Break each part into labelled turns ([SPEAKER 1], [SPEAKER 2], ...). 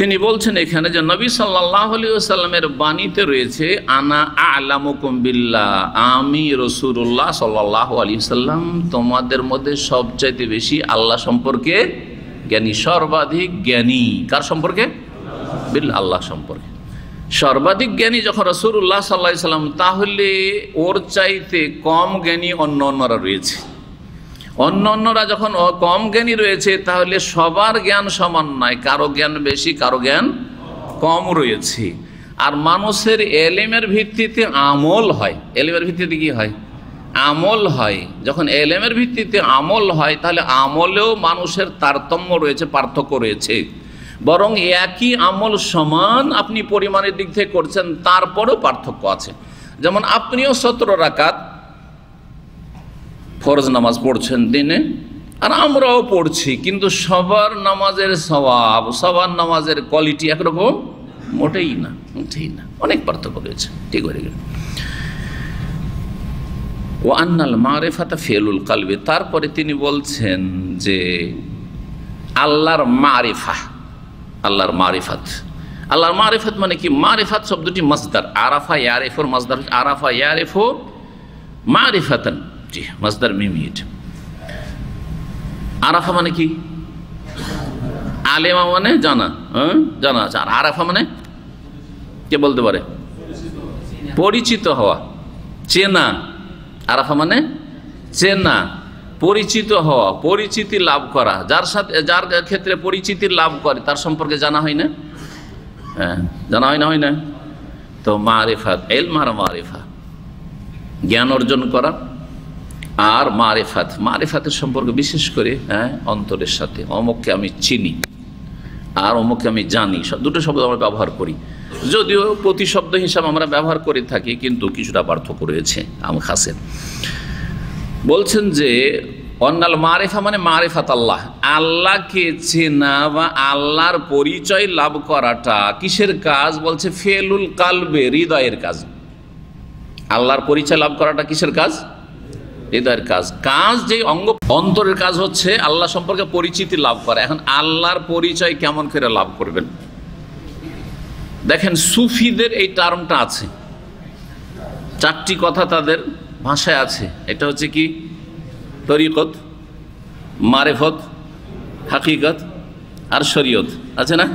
[SPEAKER 1] তিনি বলছেন এখানে যে নবী সাল্লাহ আলী বাণীতে রয়েছে আনা আলামুকুম্বিল্লা আমি রসুরুল্লাহ সাল্লাহ আলী সাল্লাম তোমাদের মধ্যে সবচাইতে বেশি আল্লাহ সম্পর্কে জ্ঞানী সর্বাধিক জ্ঞানী কার সম্পর্কে বিল আল্লাহ সম্পর্কে সর্বাধিক জ্ঞানী যখন রসুরুল্লাহ সাল্লাহ সাল্লাম তাহলে ওর চাইতে কম জ্ঞানী অন্য অন্যরা রয়েছে অন্য অন্যরা যখন কম জ্ঞানী রয়েছে তাহলে সবার জ্ঞান সমান নয় কারো জ্ঞান বেশি কারো জ্ঞান কম রয়েছে আর মানুষের এলেমের ভিত্তিতে আমল হয় এলেমের ভিত্তিতে কি হয় আমল হয় যখন এলেমের ভিত্তিতে আমল হয় তাহলে আমলেও মানুষের তারতম্য রয়েছে পার্থক্য রয়েছে বরং একই আমল সমান আপনি পরিমাণের দিক থেকে করছেন তারপরেও পার্থক্য আছে যেমন আপনিও সতেরো রাকাত ফরজ নামাজ পড়ছেন দিনে আর আমরাও পড়ছি কিন্তু সবার নামাজের স্বভাব সবার নামাজের কোয়ালিটি একরকম মোটেই না মোটেই না অনেক পার্থক্য রয়েছে ঠিক হয়ে গেল ও আন্নাল মারেফাতা ফেলুল কালবে তারপরে তিনি বলছেন যে আল্লাহর মারেফা আল্লাহর মারেফাত আল্লাহর মারেফাত মানে কি মারেফাত শব্দটি মাসদার আরাফা ইয়ারেফোর মাসদার আরাফা ইয়ারেফো মারেফাতান বৃষ্টি মাসদার মিমিট আরাফা মানে কি আলেমা মানে জানা হ্যাঁ জানা আছে আর আরাফা মানে কে বলতে পারে পরিচিত হওয়া চেনা আরাফা মানে চেনা পরিচিত হওয়া পরিচিতি লাভ করা যার সাথে যার ক্ষেত্রে পরিচিতি লাভ করে তার সম্পর্কে জানা হয় না হ্যাঁ জানা হয় না হয় না তো মারিফা এল মারা মারিফা জ্ঞান অর্জন করা আর মারেফাত মারেফাতের সম্পর্কে বিশেষ করে হ্যাঁ অন্তরের সাথে অমুককে আমি চিনি আর অমুককে আমি জানি দুটো শব্দ আমরা ব্যবহার করি যদিও প্রতি শব্দ আমরা ব্যবহার করে থাকি কিন্তু কিছুটা পার্থক্য রয়েছে আম খাসের বলছেন যে অন্যাল মারেফা মানে মারেফাত আল্লাহ আল্লাহকে চেনা বা আল্লাহর পরিচয় লাভ করাটা কিসের কাজ বলছে ফেলুল কালবে হৃদয়ের কাজ আল্লাহর পরিচয় লাভ করাটা কিসের কাজ হৃদয়ের কাজ কাজ যে অঙ্গ অন্তরের কাজ হচ্ছে আল্লাহ সম্পর্কে পরিচিতি লাভ করা এখন আল্লাহর পরিচয় কেমন করে লাভ করবেন দেখেন সুফিদের এই টার্মটা আছে চারটি কথা তাদের ভাষায় আছে এটা হচ্ছে কি তরিকত মারেফত হাকিকত আর শরীয়ত আছে না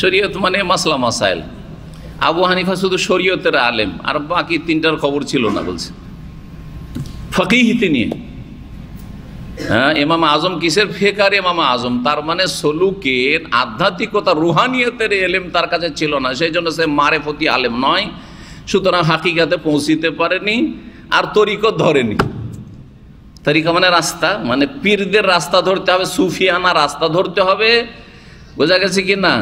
[SPEAKER 1] শরীয়ত মানে মাসলা মাসাইল আবু হানিফা শুধু শরীয়তের আলেম আর বাকি তিনটার খবর ছিল না বলছে ফকিহ তিনি হ্যাঁ এমাম আজম কিসের ফেকার এমাম আজম তার মানে সলুকের আধ্যাত্মিকতা রুহানিয়তের এলেম তার কাছে ছিল না সেই জন্য সে মারেফতি আলেম নয় সুতরাং হাকিকাতে পৌঁছিতে পারেনি আর তরিকত ধরেনি তরিকা মানে রাস্তা মানে পীরদের রাস্তা ধরতে হবে সুফিয়ানা রাস্তা ধরতে হবে বোঝা গেছে কি না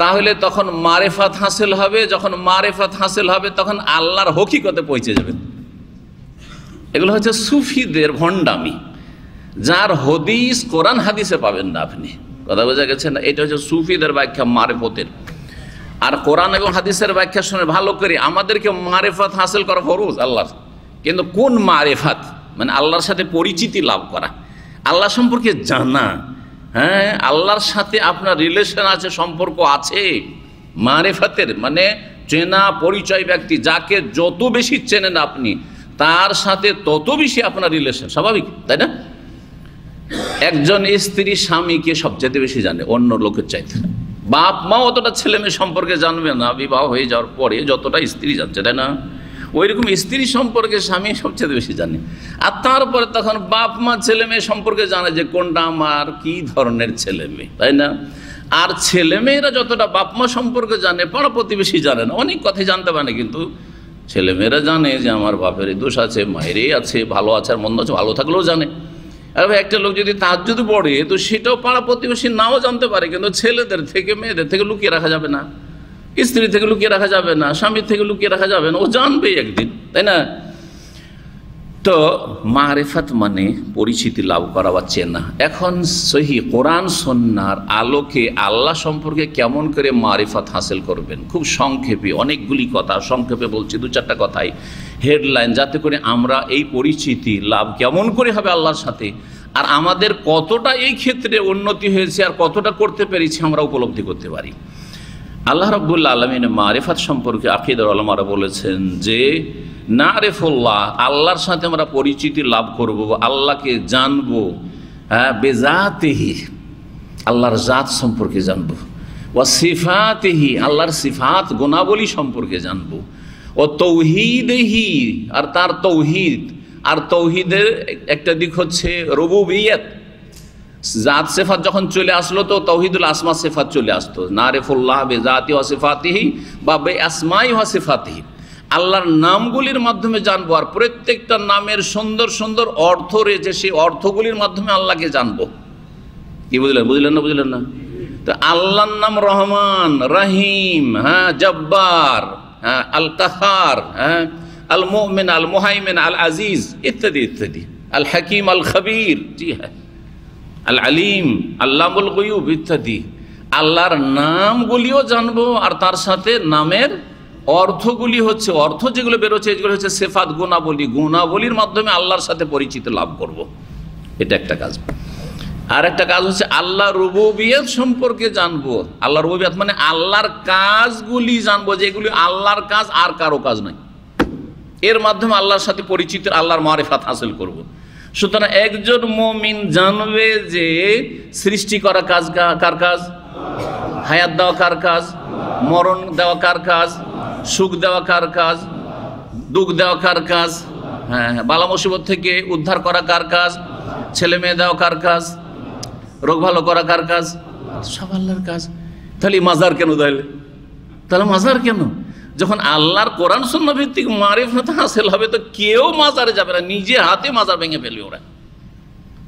[SPEAKER 1] তাহলে তখন মারেফাত হাসিল হবে যখন মারেফাত হাসিল হবে তখন আল্লাহর হকিকতে পৌঁছে যাবেন এগুলো হচ্ছে সুফিদের ভণ্ডামি যার হদিস কোরআন হাদিসে পাবেন না আপনি কথা বোঝা গেছে না এটা হচ্ছে সুফিদের ব্যাখ্যা মারেফতের আর কোরআন এবং হাদিসের ব্যাখ্যা শুনে ভালো করে আমাদেরকে মারেফাত হাসিল করা ফরুজ আল্লাহ কিন্তু কোন মারেফাত মানে আল্লাহর সাথে পরিচিতি লাভ করা আল্লাহ সম্পর্কে জানা হ্যাঁ আল্লাহর সাথে আপনার রিলেশন আছে সম্পর্ক আছে মারেফাতের মানে চেনা পরিচয় ব্যক্তি যাকে যত বেশি চেনেন আপনি তার সাথে তত বেশি আপনার রিলেশন স্বাভাবিক তাই না একজন স্ত্রী স্বামীকে সবচেয়ে বেশি জানে অন্য লোকের চাইতে বাপ মা অতটা ছেলে মেয়ে সম্পর্কে জানবে না বিবাহ হয়ে যাওয়ার পরে যতটা স্ত্রী জানছে তাই না ওই রকম স্ত্রী সম্পর্কে স্বামী সবচেয়ে বেশি জানে আর তারপরে তখন বাপ মা ছেলে মেয়ে সম্পর্কে জানে যে কোনটা আমার কি ধরনের ছেলে মেয়ে তাই না আর ছেলেমেয়েরা যতটা বাপ মা সম্পর্কে জানে পাড়া প্রতিবেশী জানে না অনেক কথা জানতে পারে কিন্তু ছেলেমেয়েরা জানে যে আমার বাপের দোষ আছে মায়েরই আছে ভালো আছে আর মন্দ আছে ভালো থাকলেও জানে আর একটা লোক যদি তার যদি পড়ে তো সেটাও পাড়া প্রতিবেশী নাও জানতে পারে কিন্তু ছেলেদের থেকে মেয়েদের থেকে লুকিয়ে রাখা যাবে না স্ত্রী থেকে লুকিয়ে রাখা যাবে না স্বামীর থেকে লুকিয়ে রাখা যাবে না ও জানবেই একদিন তাই না তো মারেফাত মানে পরিচিতি লাভ করা বা চেনা এখন সহি কোরআন সন্ন্যার আলোকে আল্লাহ সম্পর্কে কেমন করে মারেফাত হাসিল করবেন খুব সংক্ষেপে অনেকগুলি কথা সংক্ষেপে বলছি দু চারটা কথাই হেডলাইন যাতে করে আমরা এই পরিচিতি লাভ কেমন করে হবে আল্লাহর সাথে আর আমাদের কতটা এই ক্ষেত্রে উন্নতি হয়েছে আর কতটা করতে পেরেছি আমরা উপলব্ধি করতে পারি আল্লাহ রব্বুল্লা আলমিন মারিফাত সম্পর্কে আকিদর আলমারা বলেছেন যে না রেফুল্লাহ আল্লাহর সাথে আমরা পরিচিতি লাভ করব আল্লাহকে জানবো হ্যাঁ বেজাতেহি আল্লাহর জাত সম্পর্কে জানব ও সিফাতেহি আল্লাহর সিফাত গুণাবলী সম্পর্কে জানব ও তৌহিদেহি আর তার তৌহিদ আর তৌহিদের একটা দিক হচ্ছে রবু বিয়ত জাত সেফাত যখন চলে আসলো তো তৌহিদুল আসমা সেফাত চলে আসতো না রেফুল্লাহ বেজাতি জাতি ও বা বে আসমাই ও সেফাতিহি আল্লাহর নামগুলির মাধ্যমে জানবো আর প্রত্যেকটা নামের সুন্দর সুন্দর অর্থ রয়েছে সেই অর্থগুলির মাধ্যমে আল্লাহকে জানবো কি বুঝলেন বুঝলেন না বুঝলেন না তো আল্লাহর নাম রহমান রাহিম হ্যাঁ জব্বার হ্যাঁ আল কাহার হ্যাঁ আল মোহমেন আল মোহাইমেন আল আজিজ ইত্যাদি ইত্যাদি আল হাকিম আল খবির জি হ্যাঁ আল আলিম আল্লাহুল গয়ুব ইত্যাদি আল্লাহর নামগুলিও জানবো আর তার সাথে নামের অর্থগুলি হচ্ছে অর্থ যেগুলো বেরোচ্ছে এগুলো হচ্ছে সেফাত গুণাবলী গুণাবলীর মাধ্যমে আল্লাহর সাথে পরিচিত লাভ করব। এটা একটা কাজ আর একটা কাজ হচ্ছে আল্লাহ রুবিয়ত সম্পর্কে জানবো আল্লাহ রুবিয়াত মানে আল্লাহর কাজগুলি জানবো যেগুলি আল্লাহর কাজ আর কারো কাজ নাই এর মাধ্যমে আল্লাহর সাথে পরিচিত আল্লাহর মারেফাত হাসিল করব। সুতরাং একজন মমিন জানবে যে সৃষ্টি করা কাজ কার কাজ হায়াত দেওয়া কার কাজ মরণ দেওয়া কার কাজ সুখ দেওয়া কার কাজ দুঃখ দেওয়া কার কাজ হ্যাঁ, হ্যাঁ বালা মুসিবত থেকে উদ্ধার করা কার কাজ ছেলে মেয়ে দেওয়া কার কাজ রোগ ভালো করা কার কাজ সব আল্লাহর কাজ তাহলে মাজার কেন দেয় তাহলে মাজার কেন যখন আল্লাহর কোরআন শূন্য ভিত্তিক মারিফত হাসিল হবে তো কেউ মাজারে যাবে না নিজে হাতে মাজার ভেঙে ফেলবে ওরা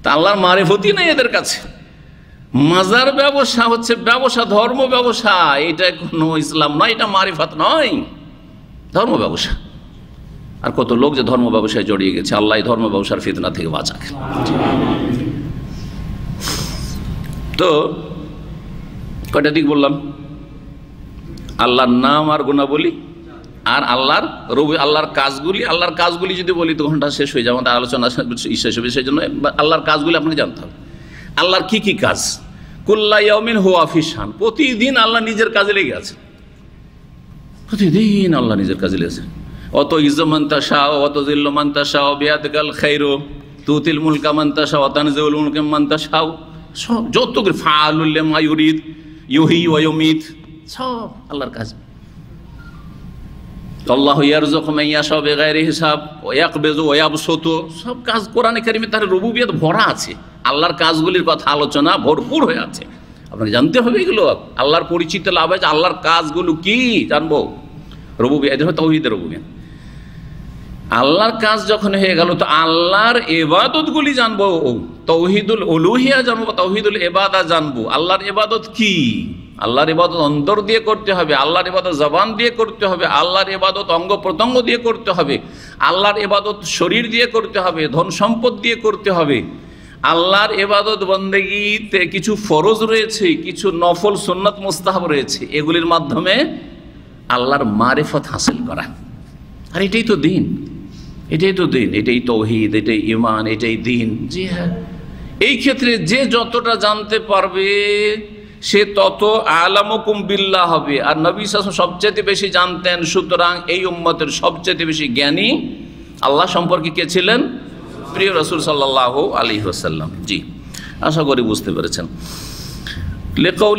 [SPEAKER 1] তা আল্লাহর মারিফতই নেই এদের কাছে মাজার ব্যবসা হচ্ছে ব্যবসা ধর্ম ব্যবসা এটা কোনো ইসলাম নয় এটা মারিফাত নয় ধর্ম ব্যবসা আর কত লোক যে ধর্ম ব্যবসায় জড়িয়ে গেছে আল্লাহ ধর্ম ব্যবসার ফিতনা থেকে বাঁচাক তো কয়টা দিক বললাম আল্লাহর নাম আর গুণাবলী আর আল্লাহর রবি আল্লাহর কাজগুলি আল্লাহর কাজগুলি যদি বলি তো ঘন্টা শেষ হয়ে যাবে আমাদের আলোচনা শেষ হবে সেই জন্য আল্লাহর কাজগুলি আপনি জানতে হবে আল্লাহর কি কি কাজ কুল্লাইমিন হুয়াফিসান প্রতিদিন আল্লাহ নিজের কাজে লেগে আছে প্রতিদিন আল্লাহ নিজের কাজে লেগেছে অত ইজমান্তা শাহ অত জিল্লমান্তা শাহ বিয়াদ গাল খাইরো তুতিল মুলকা মান্তা শাহ অতানজুল মুলকে মান্তা শাহ সব যত ফাউলিদ ইউহি ওয়মিত সব আল্লাহর কাজ আল্লাহ ইয়ারজকমাইয়া সব এগায়ের হিসাব ওয়াক বেজো ওয়াব সত সব কাজ কোরআনে কারিমে তার রবুবিয়াত ভরা আছে আল্লাহর কাজগুলির কথা আলোচনা ভরপুর হয়ে আছে আপনাকে জানতে হবে এগুলো আল্লাহর পরিচিত লাভ আছে আল্লাহর কাজগুলো কি জানবো রবু তহিদের তৌহিদের রবু আল্লাহর কাজ যখন হয়ে গেল তো আল্লাহর এবাদতগুলি জানবো তৌহিদুল উলুহিয়া জানবো তৌহিদুল এবাদা জানবো আল্লাহর এবাদত কি আল্লাহর ইবাদত অন্তর দিয়ে করতে হবে আল্লাহর এবাদত জবান দিয়ে করতে হবে আল্লাহর এবাদত অঙ্গ প্রত্যঙ্গ দিয়ে করতে হবে আল্লাহর এবাদত শরীর দিয়ে করতে হবে ধন সম্পদ দিয়ে করতে হবে আল্লাহর এবাদত বন্দেগীতে কিছু ফরজ রয়েছে কিছু নফল সন্ন্যত মোস্তাহ রয়েছে এগুলির মাধ্যমে আল্লাহর মারেফত হাসিল করা আর এটাই তো দিন এটাই তো দিন এটাই তৌহিদ এটাই ইমান এটাই দিন জি হ্যাঁ এই ক্ষেত্রে যে যতটা জানতে পারবে সে তত আলামকুম বিল্লা হবে আর নবী শাসন সবচেয়ে বেশি জানতেন সুতরাং এই উম্মতের সবচেয়ে বেশি জ্ঞানী আল্লাহ সম্পর্কে কে ছিলেন প্রিয় রসুল সাল্লাহ আলী আসাল্লাম জি আশা করি বুঝতে পেরেছেন লেকৌল